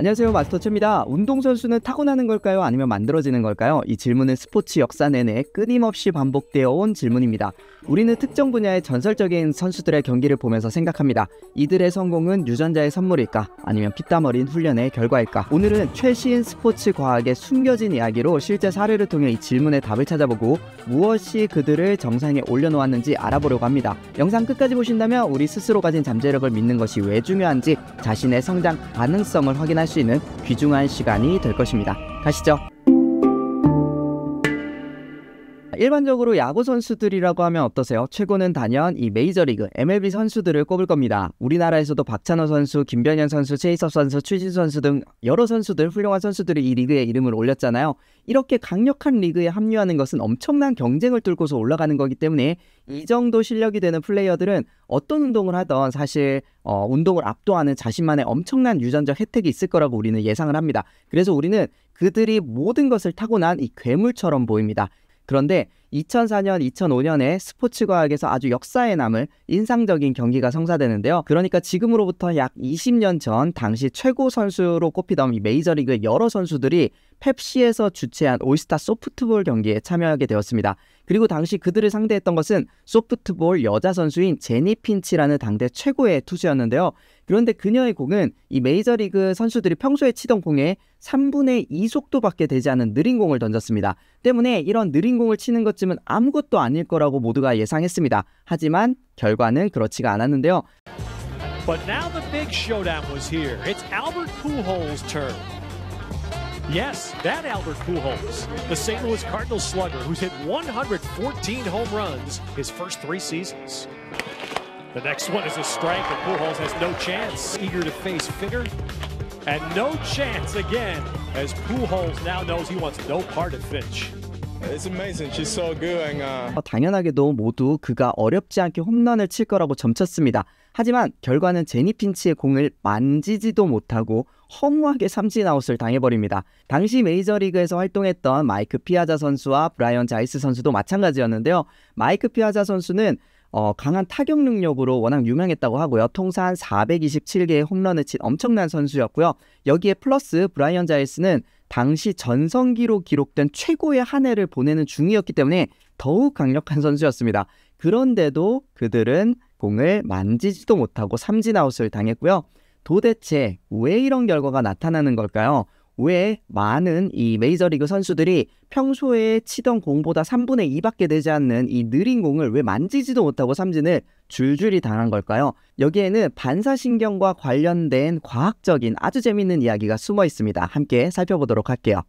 안녕하세요 마스터츠입니다. 운동선수는 타고나는 걸까요? 아니면 만들어지는 걸까요? 이 질문은 스포츠 역사 내내 끊임없이 반복되어 온 질문입니다. 우리는 특정 분야의 전설적인 선수들의 경기를 보면서 생각합니다. 이들의 성공은 유전자의 선물일까? 아니면 피땀 어린 훈련의 결과일까? 오늘은 최신 스포츠 과학의 숨겨진 이야기로 실제 사례를 통해 이 질문의 답을 찾아보고 무엇이 그들을 정상에 올려놓았는지 알아보려고 합니다. 영상 끝까지 보신다면 우리 스스로 가진 잠재력을 믿는 것이 왜 중요한지 자신의 성장 가능성을 확인할 수 있는 귀중한 시간이 될 것입니다. 가시죠. 일반적으로 야구 선수들이라고 하면 어떠세요? 최고는 단연 이 메이저리그 MLB 선수들을 꼽을 겁니다. 우리나라에서도 박찬호 선수, 김변현 선수, 최희섭 선수, 추진 선수 등 여러 선수들 훌륭한 선수들이 이 리그에 이름을 올렸잖아요. 이렇게 강력한 리그에 합류하는 것은 엄청난 경쟁을 뚫고서 올라가는 거기 때문에 이 정도 실력이 되는 플레이어들은 어떤 운동을 하던 사실 어, 운동을 압도하는 자신만의 엄청난 유전적 혜택이 있을 거라고 우리는 예상을 합니다. 그래서 우리는 그들이 모든 것을 타고난 이 괴물처럼 보입니다. 그런데 2004년, 2005년에 스포츠 과학에서 아주 역사에 남을 인상적인 경기가 성사되는데요. 그러니까 지금으로부터 약 20년 전 당시 최고 선수로 꼽히던 이 메이저리그 의 여러 선수들이 펩시에서 주최한 올스타 소프트볼 경기에 참여하게 되었습니다. 그리고 당시 그들을 상대했던 것은 소프트볼 여자 선수인 제니 핀치라는 당대 최고의 투수였는데요. 그런데 그녀의 공은 이 메이저리그 선수들이 평소에 치던 공에 3분의 2 속도밖에 되지 않은 느린 공을 던졌습니다. 때문에 이런 느린 공을 치는 것쯤은 아무것도 아닐 거라고 모두가 예상했습니다. 하지만 결과는 그렇지가 않았는데요. But now the big showdown was here. It's Albert Pujols' turn. Yes, that Albert Pujols, the St. Louis Cardinals slugger who's hit 114 home runs his first three seasons. The next one is a strike, and Pujols has no chance. Eager to face Figger, and no chance again, as Pujols now knows he wants no part of Finch. It's amazing. She's so good. And, uh... 당연하게도 모두 그가 어렵지 않게 홈런을 칠 거라고 점쳤습니다. 하지만 결과는 제니 핀치의 공을 만지지도 못하고 허무하게 삼진아웃을 당해버립니다. 당시 메이저리그에서 활동했던 마이크 피아자 선수와 브라이언 자이스 선수도 마찬가지였는데요. 마이크 피아자 선수는 어, 강한 타격 능력으로 워낙 유명했다고 하고요. 통산 427개의 홈런을 친 엄청난 선수였고요. 여기에 플러스 브라이언 자이스는 당시 전성기로 기록된 최고의 한 해를 보내는 중이었기 때문에 더욱 강력한 선수였습니다. 그런데도 그들은 공을 만지지도 못하고 삼진아웃을 당했고요. 도대체 왜 이런 결과가 나타나는 걸까요? 왜 많은 이 메이저리그 선수들이 평소에 치던 공보다 3분의 2밖에 되지 않는 이 느린 공을 왜 만지지도 못하고 삼진을 줄줄이 당한 걸까요? 여기에는 반사신경과 관련된 과학적인 아주 재밌는 이야기가 숨어 있습니다. 함께 살펴보도록 할게요.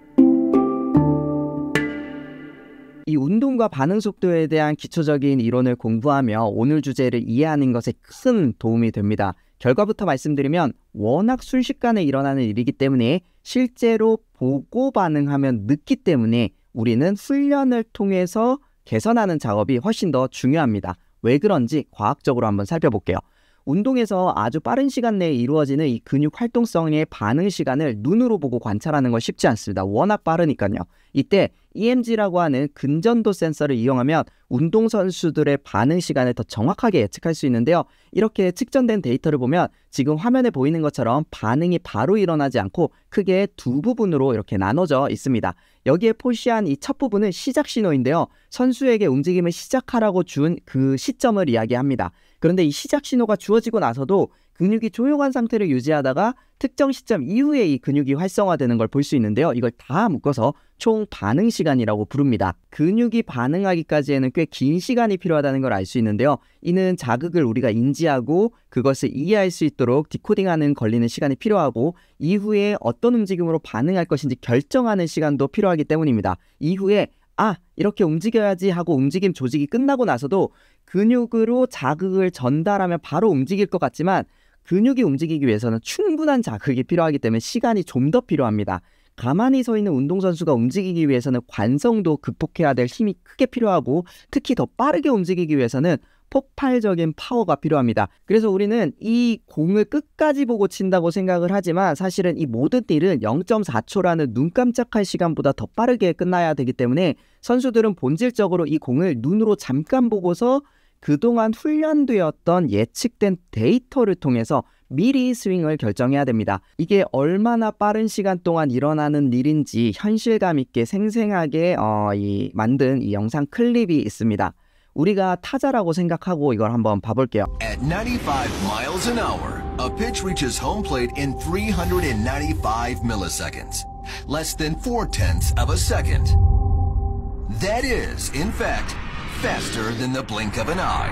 이 운동과 반응 속도에 대한 기초적인 이론을 공부하며 오늘 주제를 이해하는 것에 큰 도움이 됩니다. 결과부터 말씀드리면 워낙 순식간에 일어나는 일이기 때문에 실제로 보고 반응하면 늦기 때문에 우리는 훈련을 통해서 개선하는 작업이 훨씬 더 중요합니다. 왜 그런지 과학적으로 한번 살펴볼게요. 운동에서 아주 빠른 시간 내에 이루어지는 이 근육 활동성의 반응 시간을 눈으로 보고 관찰하는 건 쉽지 않습니다. 워낙 빠르니까요. 이때 EMG라고 하는 근전도 센서를 이용하면 운동 선수들의 반응 시간을 더 정확하게 예측할 수 있는데요. 이렇게 측정된 데이터를 보면 지금 화면에 보이는 것처럼 반응이 바로 일어나지 않고 크게 두 부분으로 이렇게 나눠져 있습니다. 여기에 포시한 이 첫 부분은 시작 신호인데요. 선수에게 움직임을 시작하라고 준 그 시점을 이야기합니다. 그런데 이 시작 신호가 주어지고 나서도 근육이 조용한 상태를 유지하다가 특정 시점 이후에 이 근육이 활성화되는 걸 볼 수 있는데요. 이걸 다 묶어서 총 반응 시간이라고 부릅니다. 근육이 반응하기까지에는 꽤 긴 시간이 필요하다는 걸 알 수 있는데요. 이는 자극을 우리가 인지하고 그것을 이해할 수 있도록 디코딩하는 걸리는 시간이 필요하고 이후에 어떤 움직임으로 반응할 것인지 결정하는 시간도 필요하기 때문입니다. 이후에 아, 이렇게 움직여야지 하고 움직임 조직이 끝나고 나서도 근육으로 자극을 전달하면 바로 움직일 것 같지만 근육이 움직이기 위해서는 충분한 자극이 필요하기 때문에 시간이 좀 더 필요합니다. 가만히 서 있는 운동선수가 움직이기 위해서는 관성도 극복해야 될 힘이 크게 필요하고 특히 더 빠르게 움직이기 위해서는 폭발적인 파워가 필요합니다. 그래서 우리는 이 공을 끝까지 보고 친다고 생각을 하지만 사실은 이 모든 딜은 0.4초라는 눈 깜짝할 시간보다 더 빠르게 끝나야 되기 때문에 선수들은 본질적으로 이 공을 눈으로 잠깐 보고서 그동안 훈련되었던 예측된 데이터를 통해서 미리 스윙을 결정해야 됩니다. 이게 얼마나 빠른 시간 동안 일어나는 일인지 현실감 있게 생생하게 어, 이 만든 이 영상 클립이 있습니다. 우리가 타자라고 생각하고 이걸 한번 봐볼게요. At 95 miles an hour, a pitch reaches home plate in 395 milliseconds, less than 4 tenths of a second. That is, in fact, faster than the blink of an eye.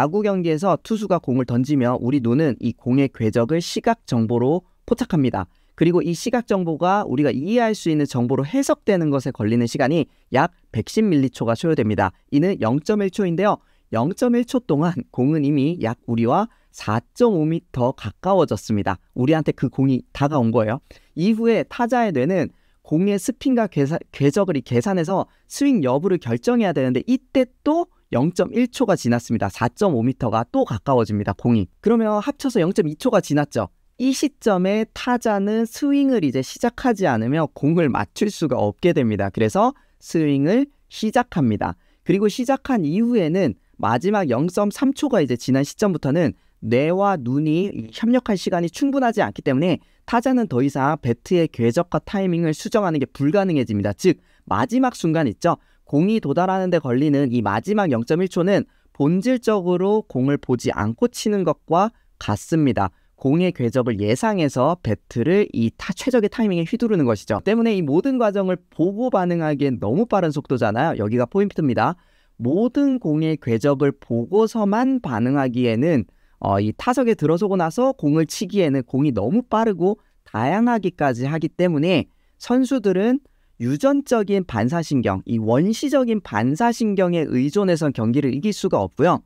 야구 경기에서 투수가 공을 던지며 우리 눈은 이 공의 궤적을 시각 정보로 포착합니다. 그리고 이 시각 정보가 우리가 이해할 수 있는 정보로 해석되는 것에 걸리는 시간이 약1 1 0밀리초가 소요됩니다. 이는 0.1초인데요. 0.1초 동안 공은 이미 약 우리와 4.5m 가까워졌습니다. 우리한테 그 공이 다가온 거예요. 이후에 타자의 뇌는 공의 스핀과 괴사, 궤적을 계산해서 스윙 여부를 결정해야 되는데 이때 또 0.1초가 지났습니다. 4.5m가 또 가까워집니다. 공이. 그러면 합쳐서 0.2초가 지났죠. 이 시점에 타자는 스윙을 이제 시작하지 않으며 공을 맞출 수가 없게 됩니다. 그래서 스윙을 시작합니다. 그리고 시작한 이후에는 마지막 0.3초가 이제 지난 시점부터는 뇌와 눈이 협력할 시간이 충분하지 않기 때문에 타자는 더 이상 배트의 궤적과 타이밍을 수정하는 게 불가능해집니다. 즉 마지막 순간 있죠. 공이 도달하는 데 걸리는 이 마지막 0.1초는 본질적으로 공을 보지 않고 치는 것과 같습니다. 공의 궤적을 예상해서 배틀을이 타, 최적의 타이밍에 휘두르는 것이죠. 때문에 이 모든 과정을 보고 반응하기엔 너무 빠른 속도잖아요. 여기가 포인트입니다. 모든 공의 궤적을 보고서만 반응하기에는 어, 이 타석에 들어서고 나서 공을 치기에는 공이 너무 빠르고 다양하기까지 하기 때문에 선수들은 유전적인 반사신경, 이 원시적인 반사신경에 의존해선 경기를 이길 수가 없고요.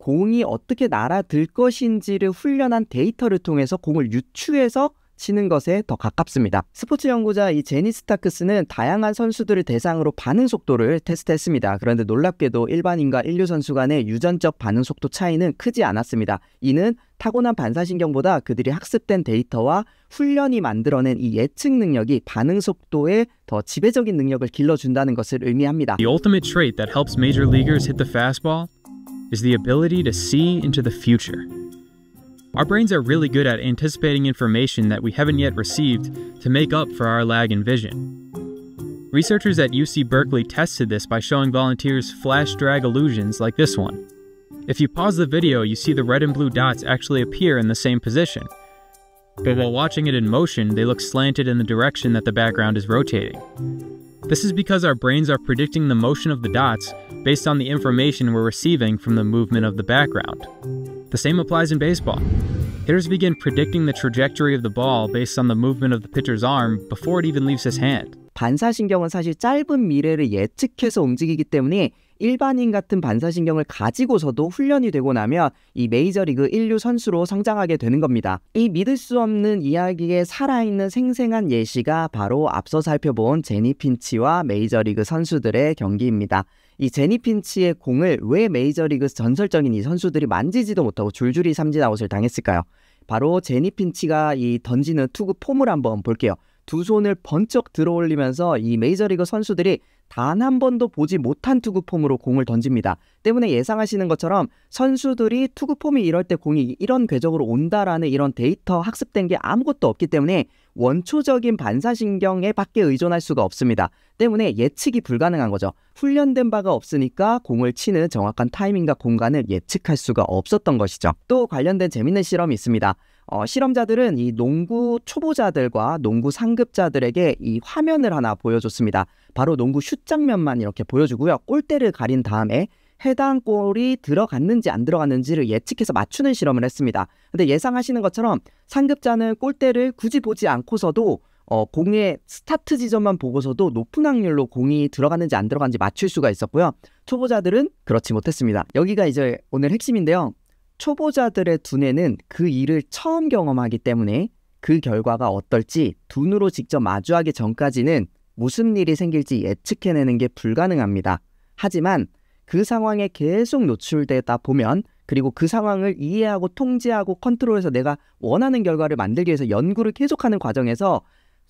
공이 어떻게 날아들 것인지를 훈련한 데이터를 통해서 공을 유추해서 치는 것에 더 가깝습니다. 스포츠 연구자 이 제니 스타크스는 다양한 선수들을 대상으로 반응 속도를 테스트했습니다. 그런데 놀랍게도 일반인과 인류 선수 간의 유전적 반응 속도 차이는 크지 않았습니다. 이는 타고난 반사신경보다 그들이 학습된 데이터와 훈련이 만들어낸 이 예측 능력이 반응 속도에 더 지배적인 능력을 길러준다는 것을 의미합니다. The ultimate trait that helps major leaguers hit the fastball is the ability to see into the future. Our brains are really good at anticipating information that we haven't yet received to make up for our lag in vision. Researchers at UC Berkeley tested this by showing volunteers flash drag illusions like this one. If you pause the video, you see the red and blue dots actually appear in the same position. But while watching it in motion, they look slanted in the direction that the background is rotating. This is because our brains are predicting the motion of the dots based on the information we're receiving from the movement of the background. The same applies in baseball. Hitters begin predicting the trajectory of the ball based on the movement of the pitcher's arm before it even leaves his hand. 반사신경은 사실 짧은 미래를 예측해서 움직이기 때문에 일반인 같은 반사신경을 가지고서도 훈련이 되고 나면 이 메이저리그 인류 선수로 성장하게 되는 겁니다. 이 믿을 수 없는 이야기에 살아있는 생생한 예시가 바로 앞서 살펴본 제니 핀치와 메이저리그 선수들의 경기입니다. 이 제니 핀치의 공을 왜 메이저리그 전설적인 이 선수들이 만지지도 못하고 줄줄이 삼진 아웃을 당했을까요? 바로 제니 핀치가 이 던지는 투구 폼을 한번 볼게요. 두 손을 번쩍 들어올리면서 이 메이저리그 선수들이 단 한 번도 보지 못한 투구폼으로 공을 던집니다. 때문에 예상하시는 것처럼 선수들이 투구폼이 이럴 때 공이 이런 궤적으로 온다라는 이런 데이터 학습된 게 아무것도 없기 때문에 원초적인 반사신경에 밖에 의존할 수가 없습니다. 때문에 예측이 불가능한 거죠. 훈련된 바가 없으니까 공을 치는 정확한 타이밍과 공간을 예측할 수가 없었던 것이죠. 또 관련된 재밌는 실험이 있습니다. 어, 실험자들은 이 농구 초보자들과 농구 상급자들에게 이 화면을 하나 보여줬습니다. 바로 농구 슛 장면만 이렇게 보여주고요. 골대를 가린 다음에 해당 골이 들어갔는지 안 들어갔는지를 예측해서 맞추는 실험을 했습니다. 근데 예상하시는 것처럼 상급자는 골대를 굳이 보지 않고서도 어, 공의 스타트 지점만 보고서도 높은 확률로 공이 들어갔는지 안 들어갔는지 맞출 수가 있었고요. 초보자들은 그렇지 못했습니다. 여기가 이제 오늘 핵심인데요. 초보자들의 두뇌는 그 일을 처음 경험하기 때문에 그 결과가 어떨지 눈으로 직접 마주하기 전까지는 무슨 일이 생길지 예측해내는 게 불가능합니다. 하지만 그 상황에 계속 노출되다 보면 그리고 그 상황을 이해하고 통제하고 컨트롤해서 내가 원하는 결과를 만들기 위해서 연구를 계속하는 과정에서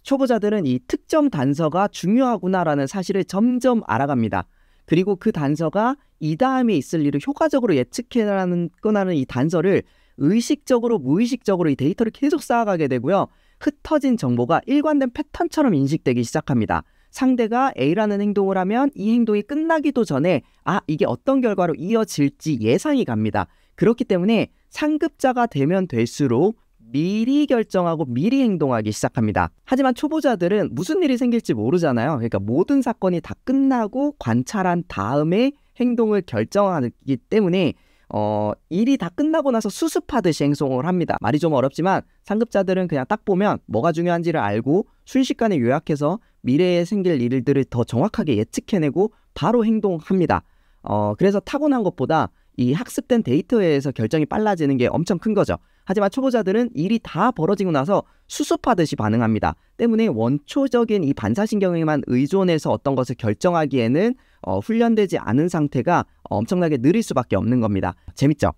초보자들은 이 특정 단서가 중요하구나라는 사실을 점점 알아갑니다. 그리고 그 단서가 이 다음에 있을 일을 효과적으로 예측해라는 끈하는 이 단서를 의식적으로 무의식적으로 이 데이터를 계속 쌓아가게 되고요. 흩어진 정보가 일관된 패턴처럼 인식되기 시작합니다. 상대가 A라는 행동을 하면 이 행동이 끝나기도 전에 아 이게 어떤 결과로 이어질지 예상이 갑니다. 그렇기 때문에 상급자가 되면 될수록 미리 결정하고 미리 행동하기 시작합니다. 하지만 초보자들은 무슨 일이 생길지 모르잖아요. 그러니까 모든 사건이 다 끝나고 관찰한 다음에 행동을 결정하기 때문에 어, 일이 다 끝나고 나서 수습하듯이 행동을 합니다. 말이 좀 어렵지만 상급자들은 그냥 딱 보면 뭐가 중요한지를 알고 순식간에 요약해서 미래에 생길 일들을 더 정확하게 예측해내고 바로 행동합니다. 어, 그래서 타고난 것보다 이 학습된 데이터에 서 결정이 빨라지는 게 엄청 큰 거죠. 하지만 초보자들은 일이 다 벌어지고 나서 수습하듯이 반응합니다. 때문에 원초적인 이 반사신경에만 의존해서 어떤 것을 결정하기에는 어, 훈련되지 않은 상태가 엄청나게 느릴 수밖에 없는 겁니다. 재밌죠?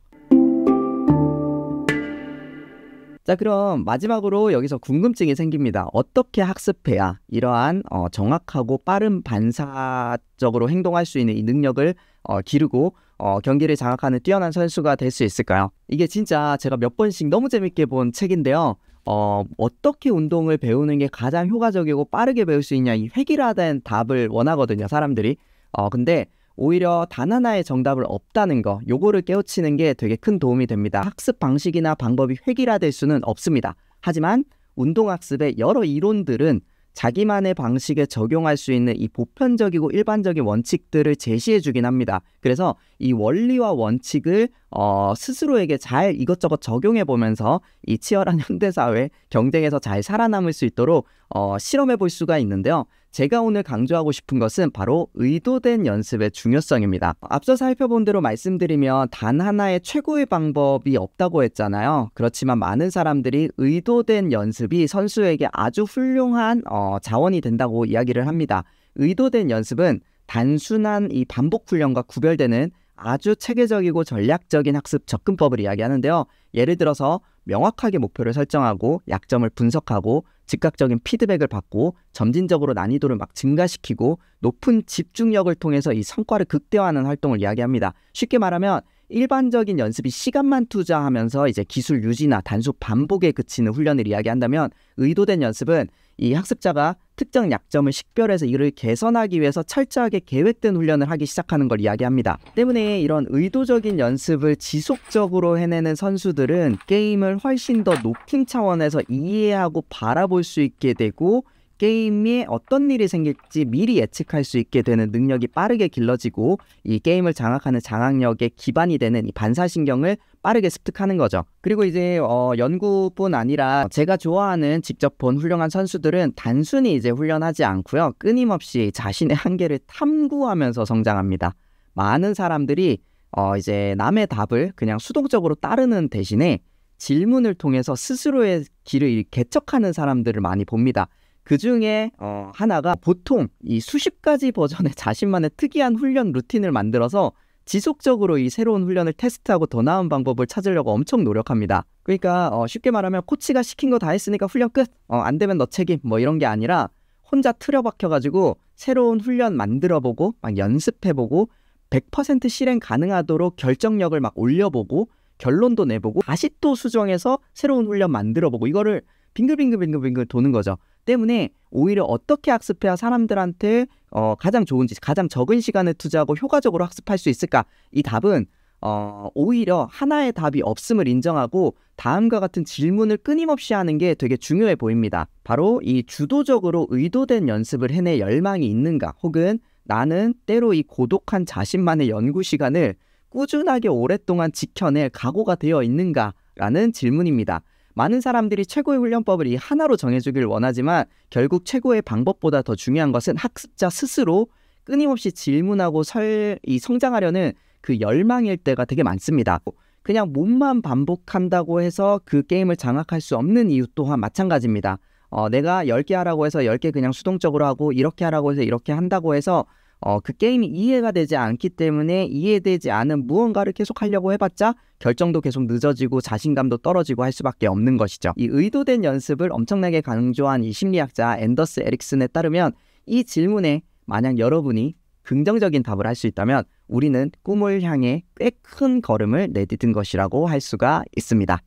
자 그럼 마지막으로 여기서 궁금증이 생깁니다. 어떻게 학습해야 이러한 어, 정확하고 빠른 반사적으로 행동할 수 있는 이 능력을 어, 기르고 어, 경기를 장악하는 뛰어난 선수가 될 수 있을까요? 이게 진짜 제가 몇 번씩 너무 재밌게 본 책인데요. 어, 어떻게 운동을 배우는 게 가장 효과적이고 빠르게 배울 수 있냐 이 획일화된 답을 원하거든요, 사람들이. 어, 근데 오히려 단 하나의 정답을 없다는 거, 요거를 깨우치는 게 되게 큰 도움이 됩니다. 학습 방식이나 방법이 획일화될 수는 없습니다. 하지만 운동학습의 여러 이론들은 자기만의 방식에 적용할 수 있는 이 보편적이고 일반적인 원칙들을 제시해 주긴 합니다. 그래서 이 원리와 원칙을 어, 스스로에게 잘 이것저것 적용해 보면서 이 치열한 현대사회 경쟁에서 잘 살아남을 수 있도록 어, 실험해 볼 수가 있는데요. 제가 오늘 강조하고 싶은 것은 바로 의도된 연습의 중요성입니다. 앞서 살펴본 대로 말씀드리면 단 하나의 최고의 방법이 없다고 했잖아요. 그렇지만 많은 사람들이 의도된 연습이 선수에게 아주 훌륭한 어, 자원이 된다고 이야기를 합니다. 의도된 연습은 단순한 이 반복 훈련과 구별되는 아주 체계적이고 전략적인 학습 접근법을 이야기하는데요. 예를 들어서 명확하게 목표를 설정하고 약점을 분석하고 즉각적인 피드백을 받고 점진적으로 난이도를 막 증가시키고 높은 집중력을 통해서 이 성과를 극대화하는 활동을 이야기합니다. 쉽게 말하면 일반적인 연습이 시간만 투자하면서 이제 기술 유지나 단수 반복에 그치는 훈련을 이야기한다면 의도된 연습은 이 학습자가 특정 약점을 식별해서 이를 개선하기 위해서 철저하게 계획된 훈련을 하기 시작하는 걸 이야기합니다. 때문에 이런 의도적인 연습을 지속적으로 해내는 선수들은 게임을 훨씬 더 높은 차원에서 이해하고 바라볼 수 있게 되고 게임이 어떤 일이 생길지 미리 예측할 수 있게 되는 능력이 빠르게 길러지고 이 게임을 장악하는 장악력의 기반이 되는 이 반사신경을 빠르게 습득하는 거죠. 그리고 이제 어, 연구뿐 아니라 제가 좋아하는 직접 본 훌륭한 선수들은 단순히 이제 훈련하지 않고요. 끊임없이 자신의 한계를 탐구하면서 성장합니다. 많은 사람들이 어, 이제 남의 답을 그냥 수동적으로 따르는 대신에 질문을 통해서 스스로의 길을 개척하는 사람들을 많이 봅니다. 그 중에 어, 하나가 보통 이 수십 가지 버전의 자신만의 특이한 훈련 루틴을 만들어서 지속적으로 이 새로운 훈련을 테스트하고 더 나은 방법을 찾으려고 엄청 노력합니다. 그러니까 어, 쉽게 말하면 코치가 시킨 거 다 했으니까 훈련 끝. 어, 안 되면 너 책임. 뭐 이런 게 아니라 혼자 틀어박혀가지고 새로운 훈련 만들어보고 막 연습해보고 100% 실행 가능하도록 결정력을 막 올려보고 결론도 내보고 다시 또 수정해서 새로운 훈련 만들어보고 이거를 빙글빙글빙글빙글 도는 거죠. 때문에 오히려 어떻게 학습해야 사람들한테 어, 가장 좋은지 가장 적은 시간을 투자하고 효과적으로 학습할 수 있을까? 이 답은 어, 오히려 하나의 답이 없음을 인정하고 다음과 같은 질문을 끊임없이 하는 게 되게 중요해 보입니다. 바로 이 주도적으로 의도된 연습을 해낼 열망이 있는가 혹은 나는 때로 이 고독한 자신만의 연구 시간을 꾸준하게 오랫동안 지켜낼 각오가 되어 있는가라는 질문입니다. 많은 사람들이 최고의 훈련법을 이 하나로 정해주길 원하지만 결국 최고의 방법보다 더 중요한 것은 학습자 스스로 끊임없이 질문하고 설, 이 성장하려는 그 열망일 때가 되게 많습니다. 그냥 몸만 반복한다고 해서 그 게임을 장악할 수 없는 이유 또한 마찬가지입니다. 어, 내가 10개 하라고 해서 10개 그냥 수동적으로 하고 이렇게 하라고 해서 이렇게 한다고 해서 어, 그 게임이 이해가 되지 않기 때문에 이해되지 않은 무언가를 계속 하려고 해봤자 결정도 계속 늦어지고 자신감도 떨어지고 할 수밖에 없는 것이죠. 이 의도된 연습을 엄청나게 강조한 이 심리학자 앤더스 에릭슨에 따르면 이 질문에 만약 여러분이 긍정적인 답을 할 수 있다면 우리는 꿈을 향해 꽤 큰 걸음을 내딛은 것이라고 할 수가 있습니다.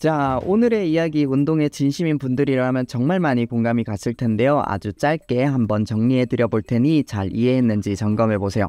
자, 오늘의 이야기 운동에 진심인 분들이라면 정말 많이 공감이 갔을 텐데요. 아주 짧게 한번 정리해 드려 볼 테니 잘 이해했는지 점검해 보세요.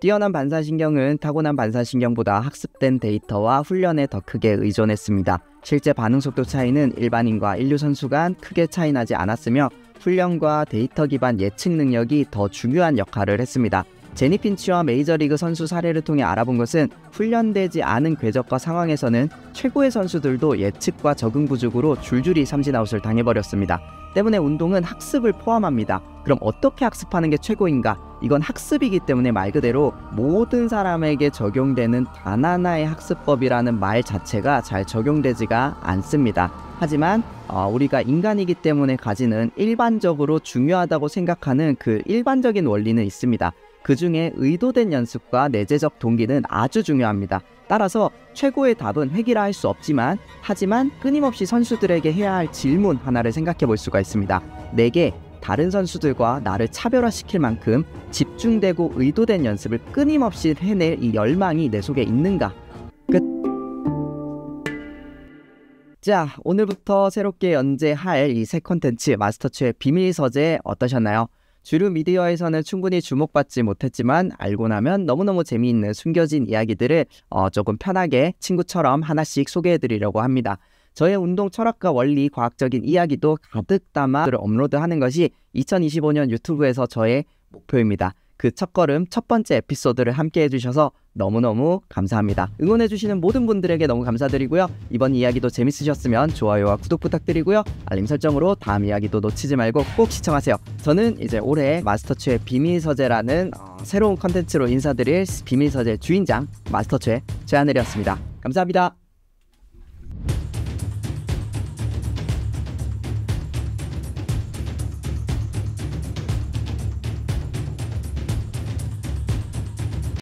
뛰어난 반사신경은 타고난 반사신경보다 학습된 데이터와 훈련에 더 크게 의존했습니다. 실제 반응 속도 차이는 일반인과 인류 선수 간 크게 차이나지 않았으며 훈련과 데이터 기반 예측 능력이 더 중요한 역할을 했습니다. 제니 핀치와 메이저리그 선수 사례를 통해 알아본 것은 훈련되지 않은 궤적과 상황에서는 최고의 선수들도 예측과 적응 부족으로 줄줄이 삼진아웃을 당해버렸습니다. 때문에 운동은 학습을 포함합니다. 그럼 어떻게 학습하는 게 최고인가? 이건 학습이기 때문에 말 그대로 모든 사람에게 적용되는 단 하나의 학습법이라는 말 자체가 잘 적용되지가 않습니다. 하지만 어, 우리가 인간이기 때문에 가지는 일반적으로 중요하다고 생각하는 그 일반적인 원리는 있습니다. 그 중에 의도된 연습과 내재적 동기는 아주 중요합니다. 따라서 최고의 답은 회기라 할 수 없지만 하지만 끊임없이 선수들에게 해야 할 질문 하나를 생각해 볼 수가 있습니다. 내게 다른 선수들과 나를 차별화시킬 만큼 집중되고 의도된 연습을 끊임없이 해낼 이 열망이 내 속에 있는가? 끝. 자, 오늘부터 새롭게 연재할 이새 컨텐츠 마스터츠의 비밀 서재 어떠셨나요? 주류 미디어에서는 충분히 주목받지 못했지만 알고 나면 너무너무 재미있는 숨겨진 이야기들을 어, 조금 편하게 친구처럼 하나씩 소개해드리려고 합니다. 저의 운동 철학과 원리, 과학적인 이야기도 가득 담아 업로드하는 것이 2025년 유튜브에서 저의 목표입니다. 그 첫걸음 첫 번째 에피소드를 함께 해주셔서 너무너무 감사합니다. 응원해주시는 모든 분들에게 너무 감사드리고요. 이번 이야기도 재밌으셨으면 좋아요와 구독 부탁드리고요. 알림 설정으로 다음 이야기도 놓치지 말고 꼭 시청하세요. 저는 이제 올해 마스터츠의 비밀서재라는 어, 새로운 컨텐츠로 인사드릴 비밀서재 주인장 마스터츠의 최하늘이었습니다. 감사합니다.